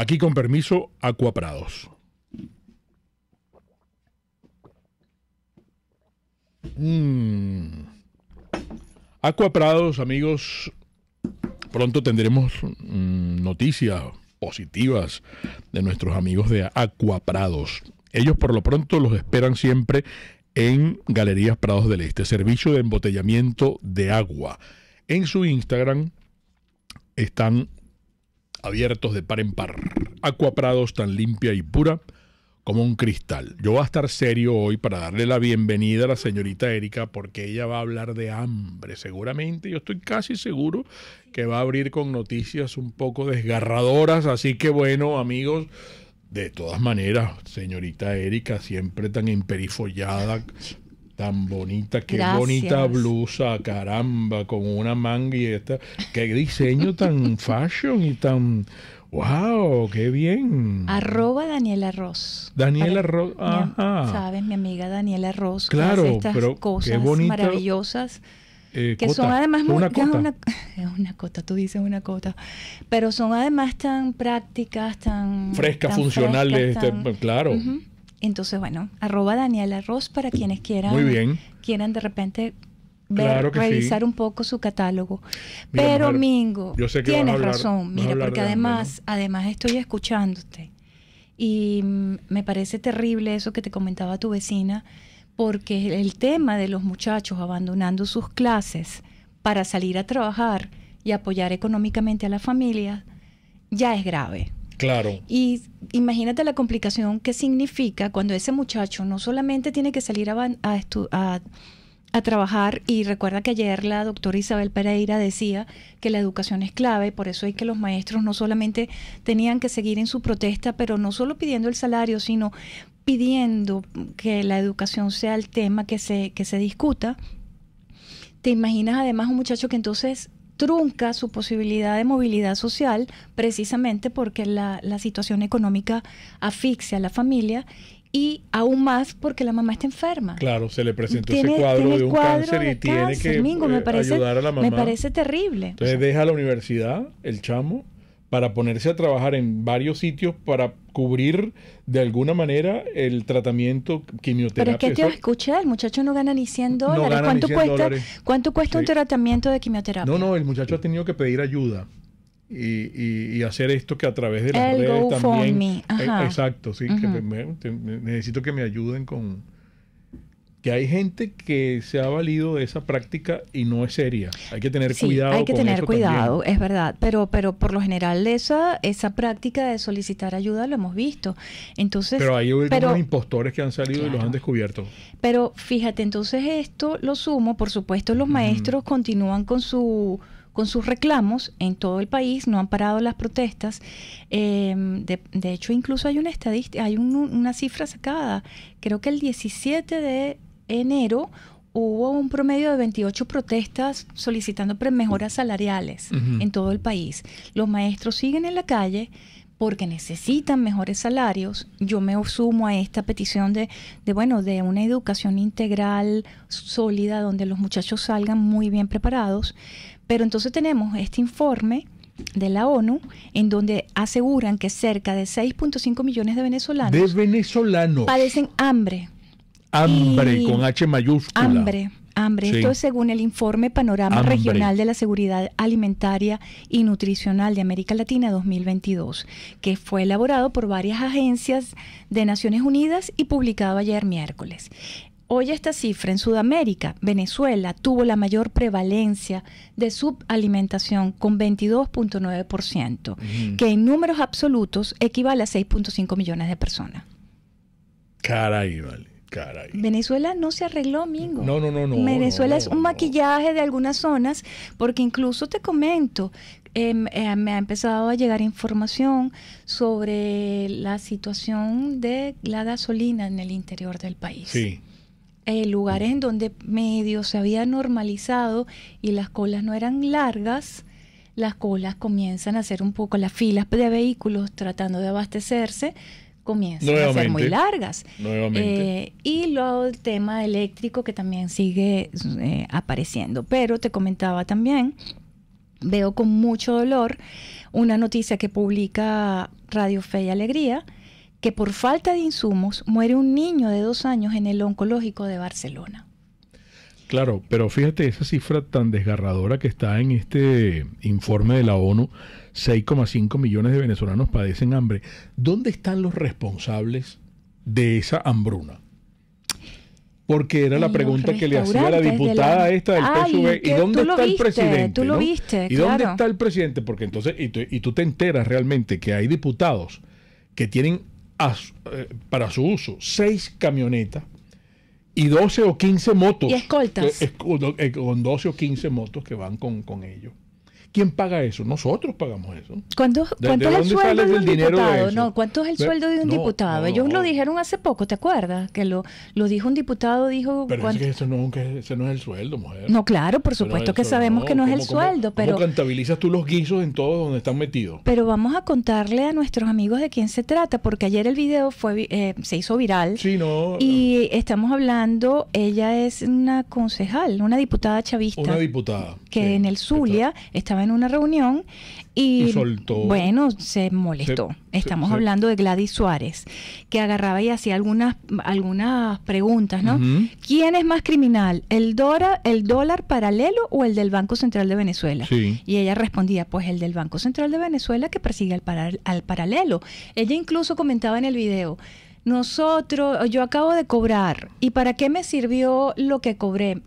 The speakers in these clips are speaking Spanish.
Aquí con permiso, Acuaprados. Mm. Acuaprados, amigos, pronto tendremos mm, noticias positivas de nuestros amigos de Acuaprados. Ellos por lo pronto los esperan siempre en Galerías Prados del Este, servicio de embotellamiento de agua. En su Instagram están abiertos de par en par. Acuaprados tan limpia y pura como un cristal. Yo voy a estar serio hoy para darle la bienvenida a la señorita Erika porque ella va a hablar de hambre seguramente. Yo estoy casi seguro que va a abrir con noticias un poco desgarradoras. Así que bueno, amigos, de todas maneras, señorita Erika, siempre tan imperifollada tan bonita, qué bonita blusa, caramba, con una manga y esta, qué diseño tan fashion y tan wow, qué bien. Arroba Daniela Ross. Daniela Ross, ajá. Sabes, mi amiga Daniela Ross. Claro, estas cosas maravillosas. Eh, que son además muy, una cota. Es, una, cota, tú dices una cota, pero son además tan prácticas, tan frescas, funcionales, este, claro. Entonces, bueno, arroba Daniel Arroz para quienes quieran, quieran de repente ver, revisar un poco su catálogo. Pero Mingo, tienes razón, mira, porque además, además estoy escuchándote. Y mm, me parece terrible eso que te comentaba tu vecina, porque el tema de los muchachos abandonando sus clases para salir a trabajar y apoyar económicamente a la familia ya es grave. Claro. Y imagínate la complicación que significa cuando ese muchacho no solamente tiene que salir a, trabajar, y recuerda que ayer la doctora Isabel Pereira decía que la educación es clave, por eso es que los maestros no solamente tenían que seguir en su protesta, pero no solo pidiendo el salario, sino pidiendo que la educación sea el tema que se, que se discuta, te imaginas además un muchacho que entonces trunca su posibilidad de movilidad social precisamente porque la, situación económica asfixia a la familia y aún más porque la mamá está enferma. Claro, se le presentó ese cuadro de un cáncer y tiene que eh, ayudar a la mamá. Me parece terrible. Entonces deja la universidad, el chamo, para ponerse a trabajar en varios sitios para cubrir de alguna manera el tratamiento quimioterapia. Pero es que te escucha, el muchacho no gana ni 100 dólares. ¿Cuánto, cuesta, un tratamiento de quimioterapia? No, no, el muchacho ha tenido que pedir ayuda. Y, y, hacer esto que a través de las redes también. Eh, exacto, sí. que necesito que me ayuden con, que hay gente que se ha valido de esa práctica y no es seria. Hay que tener sí, cuidado. Hay que tener cuidado, es verdad. Pero, pero por lo general esa, esa práctica de solicitar ayuda lo hemos visto. Entonces, pero hay algunos impostores que han salido y los han descubierto. Pero fíjate, entonces esto lo sumo. Por supuesto, los maestros continúan con su con sus reclamos en todo el país, no han parado las protestas. Em, de, hecho, incluso hay una hay una cifra sacada, creo que el 17 de enero hubo un promedio de 28 protestas solicitando mejoras salariales en todo el país. Los maestros siguen en la calle porque necesitan mejores salarios. Yo me sumo a esta petición de, de, bueno, de una educación integral sólida donde los muchachos salgan muy bien preparados. Pero entonces tenemos este informe de la ONU, en donde aseguran que cerca de 6.5 millones de venezolanos, de venezolanos padecen hambre Hambre, con H mayúscula. Hambre. Hambre. Esto es según el informe Panorama Regional de la Seguridad Alimentaria y Nutricional de América Latina 2022, que fue elaborado por varias agencias de Naciones Unidas y publicado ayer miércoles. Hoy esta cifra en Sudamérica, Venezuela tuvo la mayor prevalencia de subalimentación con 22.9%, que en números absolutos equivale a 6.5 millones de personas. Caray, vale. Venezuela no se arregló, Mingo. No, no, no, Venezuela es un maquillaje de algunas zonas, porque incluso te comento, em, eh, me ha empezado a llegar información sobre la situación de la gasolina en el interior del país. Sí. lugares en donde medio se había normalizado y las colas no eran largas, las colas comienzan a ser un poco las filas de vehículos tratando de abastecerse comienzan a ser muy largas. Eh, y luego el tema eléctrico que también sigue eh, apareciendo. Pero te comentaba también, veo con mucho dolor una noticia que publica Radio Fe y Alegría, que por falta de insumos muere un niño de dos años en el oncológico de Barcelona. Claro, pero fíjate esa cifra tan desgarradora que está en este informe de la ONU 6,5 millones de venezolanos padecen hambre. ¿Dónde están los responsables de esa hambruna? Porque era la pregunta que le hacía la diputada esta del PSUV. ¿Y dónde está el presidente? ¿Y dónde está el presidente? Porque entonces, y tú, te enteras realmente que hay diputados que tienen eh, para su uso seis camionetas y 12 o 15 motos. Y escoltas. Eh, con 12 o 15 motos que van con ellos. ¿Quién paga eso? Nosotros pagamos eso. ¿Cuánto, es el sueldo de un diputado? ¿cuánto es el sueldo de un diputado? Ellos lo dijeron hace poco, ¿te acuerdas? Que lo, dijo un diputado, dijo... Pero eso no, ese no es el sueldo, mujer. No, claro, por supuesto que sabemos que no es el sueldo, pero... ¿Cómo contabilizas tú los guisos en todo donde están metidos? Pero vamos a contarle a nuestros amigos de quién se trata, porque ayer el video fue eh, se hizo viral. Sí, no. Y estamos hablando, ella es una concejal, una diputada chavista. Una diputada. Que en el Zulia estaba en una reunión y, Bueno, se molestó. Estamos hablando de Gladys Suárez, que agarraba y hacía algunas, algunas preguntas, ¿no? ¿Quién es más criminal, el, dora, el dólar paralelo o el del Banco Central de Venezuela? Y ella respondía, pues el del Banco Central de Venezuela que persigue al, al paralelo. Ella incluso comentaba en el video, nosotros, yo acabo de cobrar, ¿y para qué me sirvió lo que cobré?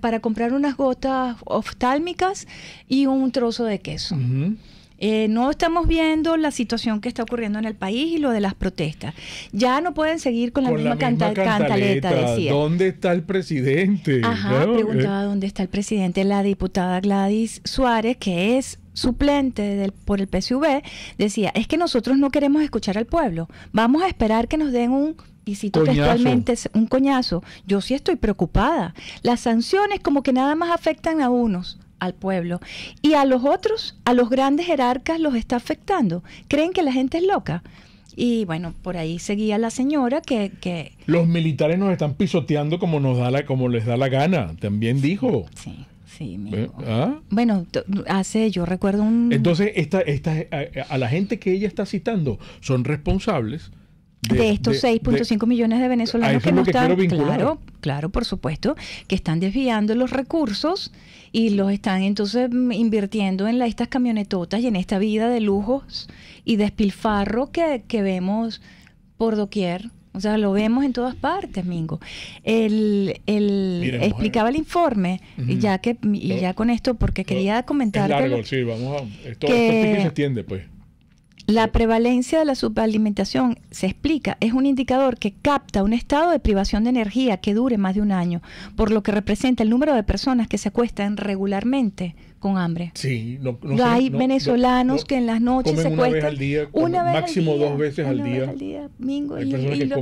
para comprar unas gotas oftálmicas y un trozo de queso. Eh, no estamos viendo la situación que está ocurriendo en el país y lo de las protestas. Ya no pueden seguir con la, misma, cantaleta, ¿Dónde está el presidente? Ajá, preguntaba eh. dónde está el presidente. La diputada Gladys Suárez, que es suplente del, por el PSV, decía, es que nosotros no queremos escuchar al pueblo. Vamos a esperar que nos den un y si textualmente, es un coñazo. Yo sí estoy preocupada. Las sanciones como que nada más afectan a unos al pueblo. Y a los otros, a los grandes jerarcas, los está afectando. Creen que la gente es loca. Y bueno, por ahí seguía la señora que, que... Los militares nos están pisoteando como, nos da la, como les da la gana, también dijo. Sí. Sí, ¿ah? Bueno, hace, yo recuerdo un... Entonces, esta, esta, a, la gente que ella está citando son responsables de, estos 6.5 millones de venezolanos que no están, claro, claro, por supuesto, que están desviando los recursos y los están entonces mm, invirtiendo en estas camionetotas y en esta vida de lujos y despilfarro que, que vemos por doquier. O sea, lo vemos en todas partes, Mingo. El, el explicaba el informe, y ya que ya con esto, porque quería comentar. sí, vamos a. Esto, que, que se extiende, pues. La prevalencia de la subalimentación, se explica, es un indicador que capta un estado de privación de energía que dure más de un año, por lo que representa el número de personas que se acuestan regularmente con hambre. Sí, Hay venezolanos que en las noches se cuestan. Una vez al día, máximo dos veces al día. y, día.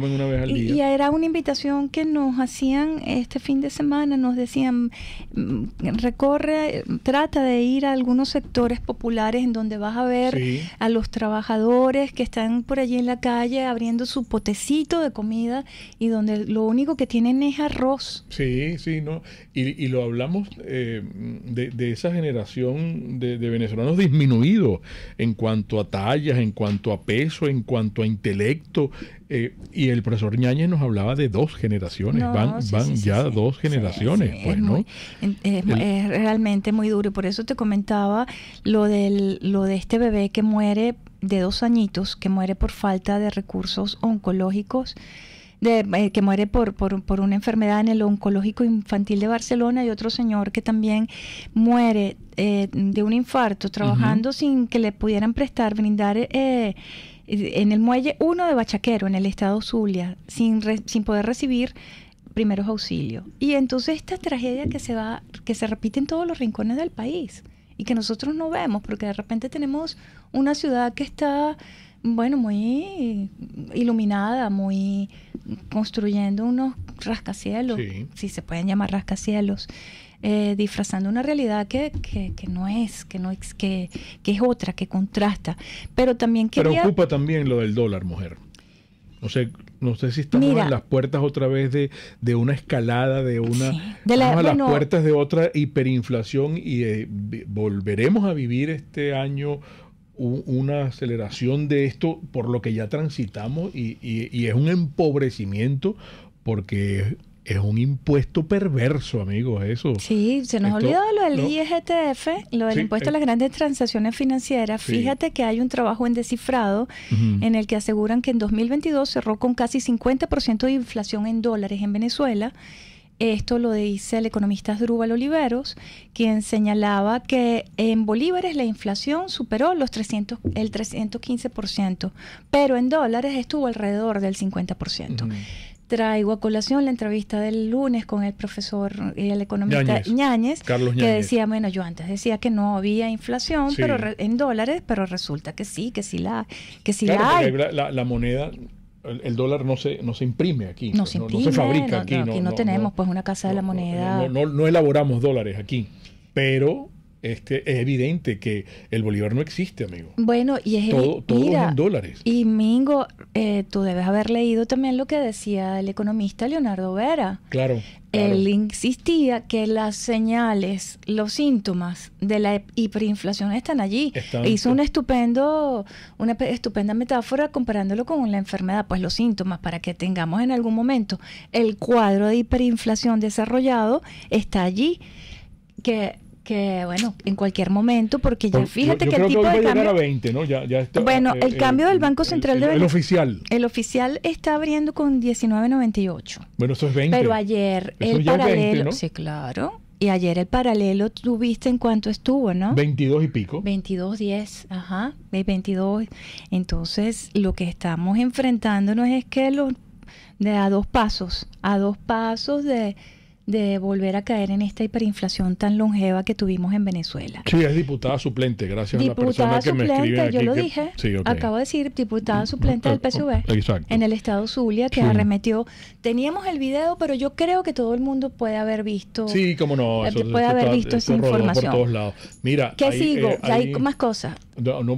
Y era una invitación que nos hacían este fin de semana, nos decían, mm, recorre, trata de ir a algunos sectores populares en donde vas a ver a los trabajadores que están por allí en la calle abriendo su potecito de comida y donde lo único que tienen es arroz. Sí, sí, ¿no? Y, y lo hablamos eh, de, de esa generación generación de, venezolanos disminuido en cuanto a tallas, en cuanto a peso, en cuanto a intelecto. Eh, y el profesor Ñañez nos hablaba de dos generaciones, van, van ya dos generaciones, pues, es ¿no? es, realmente muy duro. Y por eso te comentaba lo, del, lo de este bebé que muere de dos añitos, que muere por falta de recursos oncológicos eh, que muere por, por, una enfermedad en el oncológico infantil de Barcelona y otro señor que también muere eh, de un infarto trabajando sin que le pudieran prestar, brindar... Eh, en el muelle uno de Bachaquero, en el estado Zulia, sin, sin poder recibir primeros auxilios. Y entonces esta tragedia que se va, que se repite en todos los rincones del país y que nosotros no vemos, porque de repente tenemos una ciudad que está, bueno, muy iluminada, muy construyendo unos rascacielos, si se pueden llamar rascacielos, eh, disfrazando una realidad que, no es, que no es, que, que, es otra, que contrasta. Pero también que Preocupa también lo del dólar, mujer. No sé, no sé si estamos las puertas otra vez de, de una escalada, de una... de a las puertas de otra hiperinflación y eh, volveremos a vivir este año una aceleración de esto por lo que ya transitamos y, y, es un empobrecimiento porque es un impuesto perverso, amigos, eso. Sí, se nos olvidado lo del IGTF, lo del impuesto a eh. las grandes transacciones financieras. Fíjate que hay un trabajo en descifrado en el que aseguran que en 2022 cerró con casi 50% de inflación en dólares en Venezuela esto lo dice el economista Drúbal Oliveros, quien señalaba que en bolívares la inflación superó los 300, el 315%, pero en dólares estuvo alrededor del 50%. Traigo a colación la entrevista del lunes con el profesor, y el economista Ñañez, que decía, bueno, yo antes decía que no había inflación pero en dólares, pero resulta que sí, que sí la, que sí la hay. La, la moneda el, dólar no se, no imprime aquí. No pues, se, fabrica aquí. No, no, tenemos pues una casa de la moneda. No, no, elaboramos dólares aquí, pero este, es evidente que el bolívar no existe, amigo. Bueno, y es todo, todo en dólares. Y Mingo, eh, tú debes haber leído también lo que decía el economista Leonardo Vera. Claro. Él insistía que las señales, los síntomas de la hiperinflación están allí. Hizo eh. un estupendo, una estupenda metáfora comparándolo con la enfermedad, pues los síntomas, para que tengamos en algún momento el cuadro de hiperinflación desarrollado, está allí. Que que bueno, en cualquier momento, porque ya fíjate que el tipo de cambio... 20, ¿no? bueno, eh, el cambio del eh, Banco Central el, de el oficial. El oficial está abriendo con 19.98. Bueno, eso es 20. Pero ayer el paralelo, sí, claro. Y ayer el paralelo tuviste en cuánto estuvo, ¿no? 22 y pico. 22,10. 10, ajá, 22. Entonces, lo que estamos enfrentándonos es que los de a dos pasos, a dos pasos de de volver a caer en esta hiperinflación tan longeva que tuvimos en Venezuela. Sí, es diputada suplente, gracias a la persona suplente, Yo lo dije, acabo de decir, diputada suplente del ah, ah, PSV en el estado Zulia que arremetió. Teníamos el video, pero yo creo que todo el mundo puede haber visto. Sí, cómo no, eh, puede haber visto esa información. Por todos lados. Mira, ¿qué eh, hay, sigo? hay, más cosas.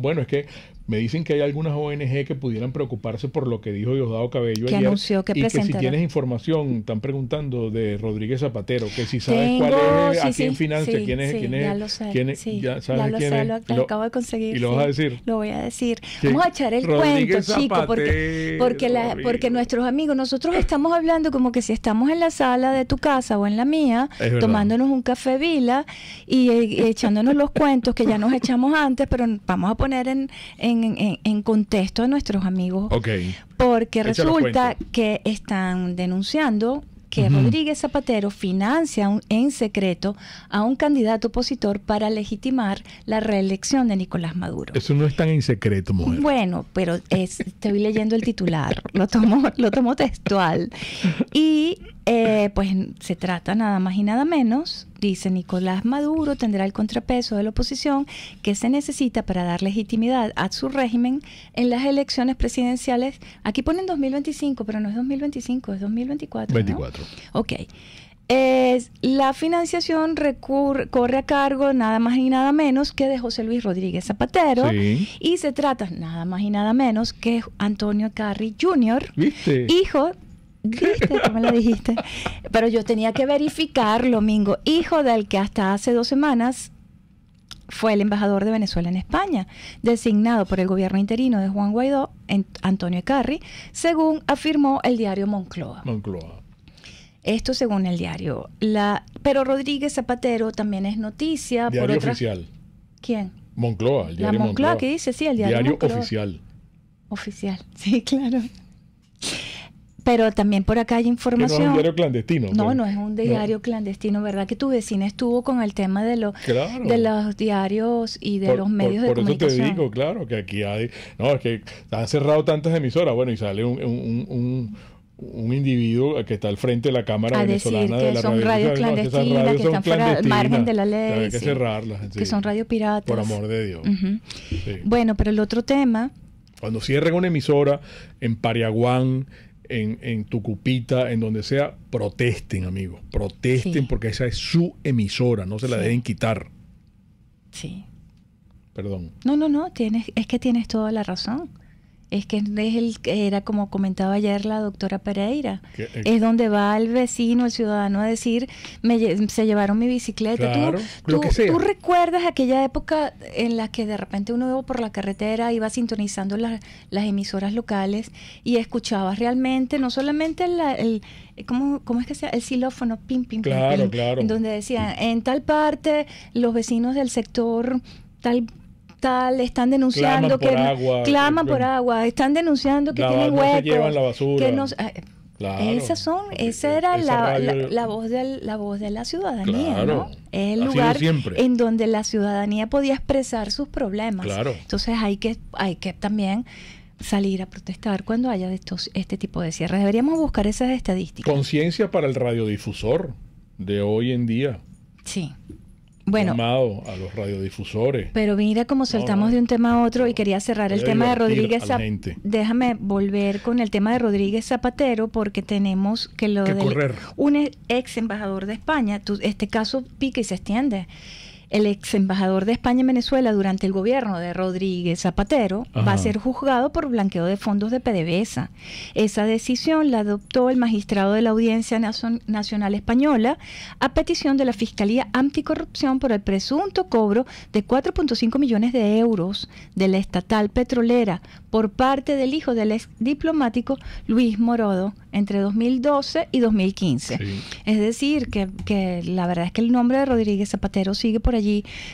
bueno, es que me dicen que hay algunas ONG que pudieran preocuparse por lo que dijo Diosdado Cabello y que si tienes información, están preguntando de Rodríguez Zapatero, que si sabes cuál es, a quién financia, quién es, quién es, ya lo sé, ya lo sé, Lo, acabo de conseguir. Y lo vas a decir. Lo voy a decir. Vamos a echar el cuento, chicos, porque porque nuestros amigos, nosotros estamos hablando como que si estamos en la sala de tu casa o en la mía, tomándonos un café vila eh, y, echándonos los cuentos que ya nos echamos antes, pero vamos a poner en en, contexto a nuestros amigos. Porque resulta que están denunciando que Rodríguez Zapatero financia en secreto a un candidato opositor para legitimar la reelección de Nicolás Maduro. Eso no es tan en secreto, mujer. Bueno, pero estoy leyendo el titular, lo tomo, lo tomo textual. Y eh, pues se trata nada más y nada menos, dice Nicolás Maduro, tendrá el contrapeso de la oposición que se necesita para dar legitimidad a su régimen en las elecciones presidenciales. Aquí ponen 2025, pero no es 2025, es 2024. 24. Ok. Es, la financiación corre a cargo nada más y nada menos que de José Luis Rodríguez Zapatero y se trata nada más y nada menos que Antonio Carri Jr., hijo Viste, ¿Cómo lo dijiste. Pero yo tenía que verificar. Domingo Hijo del que hasta hace dos semanas fue el embajador de Venezuela en España, designado por el gobierno interino de Juan Guaidó, Antonio Ecarri, según afirmó el diario Moncloa. Moncloa. Esto según el diario. La, pero Rodríguez Zapatero también es noticia. Diario oficial. ¿Quién? Moncloa, el diario La Moncloa, que dice, sí, el diario, diario oficial. Oficial, sí, claro. Pero también por acá hay información. no es un diario clandestino. No, no es un diario clandestino, ¿verdad? Que tu vecina estuvo con el tema de los, de los diarios y de los medios de comunicación. Por eso te digo, claro, que aquí hay. No, es que han cerrado tantas emisoras. Bueno, y sale un, un, un individuo que está al frente de la Cámara a decir que de la son radios clandestinas, que, están fuera del margen de la ley, que, son radios piratas. Por amor de Dios. Bueno, pero el otro tema... Cuando cierran una emisora en Pariaguán, en, tu cupita en donde sea, protesten, amigos, protesten porque esa es su emisora, no se la deben quitar. Sí. Perdón. No, no, no, tienes, es que tienes toda la razón. Es que es el, era como comentaba ayer la doctora Pereira, eh, es donde va el vecino, el ciudadano a decir, me, se llevaron mi bicicleta. Claro, tú, tú, recuerdas aquella época en la que de repente uno iba por la carretera, iba sintonizando las las emisoras locales y escuchabas realmente, no solamente el, ¿cómo, ¿cómo, es que sea? El xilófono, pim, pim, pim, claro. En donde decían, en tal parte los vecinos del sector tal están denunciando que claman eh, por eh, agua, están denunciando que tienen huecos, llevan la basura. Eh, esas son, esa era la, voz de, la voz de la ciudadanía, ¿no? Es el lugar en donde la ciudadanía podía expresar sus problemas. Entonces hay que, hay que también salir a protestar cuando haya de estos, este tipo de cierres. Deberíamos buscar esas estadísticas. Conciencia para el radiodifusor de hoy en día. Sí bueno, llamado a los radiodifusores. Pero mira como saltamos de un tema a otro y quería cerrar el tema de Rodríguez Zapatero. Déjame volver con el tema de Rodríguez Zapatero porque tenemos que lo de un ex embajador de España, tu, este caso pica y se extiende el ex embajador de España en Venezuela durante el gobierno de Rodríguez Zapatero va a ser juzgado por blanqueo de fondos de PDVSA. Esa decisión la adoptó el magistrado de la Audiencia Nacional Española a petición de la Fiscalía Anticorrupción por el presunto cobro de 4.5 millones de euros de la estatal petrolera por parte del hijo del ex diplomático Luis Morodo entre 2012 y 2015. Es decir, que, que la verdad es que el nombre de Rodríguez Zapatero sigue por allí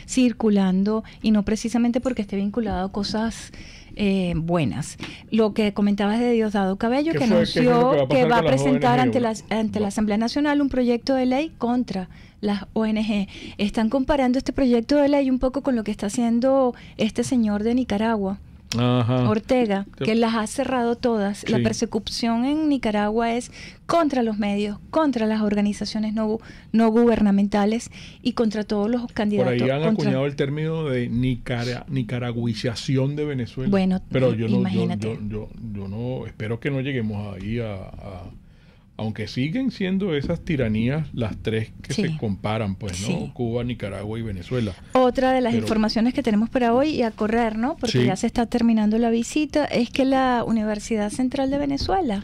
circulando y no precisamente porque esté vinculado a cosas eh, buenas. Lo que comentabas de Diosdado Cabello, que, anunció que, va a, presentar ante, la, ante la Asamblea Nacional un proyecto de ley contra las ONG. Están comparando este proyecto de ley un poco con lo que está haciendo este señor de Nicaragua Ortega, que las ha cerrado todas. La persecución en Nicaragua es contra los medios, contra las organizaciones no, gubernamentales y contra todos los candidatos. Por ahí han acuñado el término de nicara, nicaragüización de Venezuela. Bueno, pero yo no, yo, no espero que no lleguemos ahí a aunque siguen siendo esas tiranías las tres que se comparan, pues, ¿no? Cuba, Nicaragua y Venezuela. Otra de las informaciones que tenemos para hoy y a correr, ¿no? Porque ya se está terminando la visita, es que la Universidad Central de Venezuela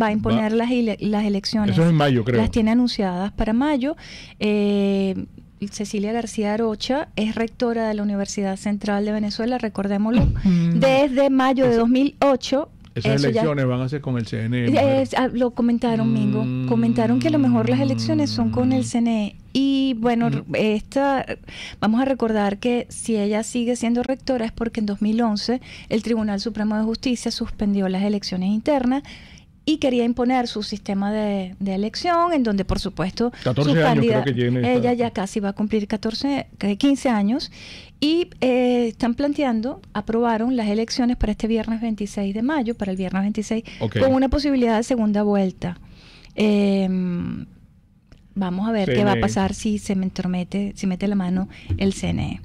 va a imponer Las, las, elecciones. Eso es en mayo, creo. Las tiene anunciadas para mayo. Eh, Cecilia García Arocha es rectora de la Universidad Central de Venezuela, recordémoslo, mm. desde mayo de 2008 esas elecciones van a ser con el CNE. Ah, lo comentaron, Mingo. Mm. Comentaron que a lo mejor las elecciones son con el CNE. Y bueno, mm. esta, vamos a recordar que si ella sigue siendo rectora es porque en 2011 el Tribunal Supremo de Justicia suspendió las elecciones internas y quería imponer su sistema de, elección, en donde, por supuesto, su ella ya casi va a cumplir 14, 15 años, y eh, están planteando, aprobaron las elecciones para este viernes 26 de mayo, para el viernes 26, con una posibilidad de segunda vuelta. Em, vamos a ver qué va a e. pasar si se me entromete, si mete la mano el CNE.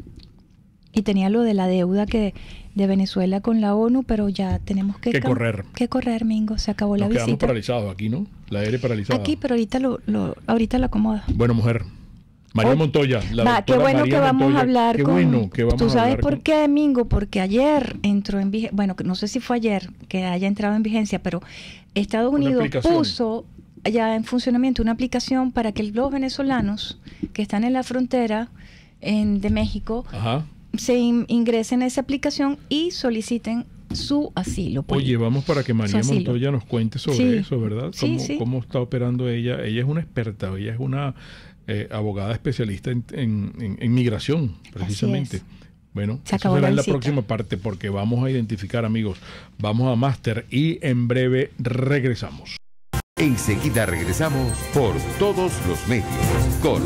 Y tenía lo de la deuda que de Venezuela con la ONU, pero ya tenemos que, correr. Que correr, Mingo. Se acabó la visita. Quedamos paralizados aquí, ¿no? La aire paralizada. Aquí, pero ahorita lo, lo ahorita lo acomoda. Bueno, mujer. María Montoya, la verdad. qué bueno que vamos a hablar con, ¿Tú sabes por qué, Domingo? Porque ayer entró en vigencia, bueno, no sé si fue ayer que haya entrado en vigencia, pero Estados Unidos puso ya en funcionamiento una aplicación para que los venezolanos que están en la frontera de México se ingresen a esa aplicación y soliciten su asilo. Pues. Oye, vamos para que María Montoya nos cuente sobre eso, ¿verdad? ¿Cómo, sí, sí. ¿Cómo está operando ella? Ella es una experta, ella es una eh, abogada especialista en, migración, precisamente. Bueno, Se acabó la próxima parte porque vamos a identificar, amigos. Vamos a máster y en breve regresamos. Enseguida regresamos por todos los medios con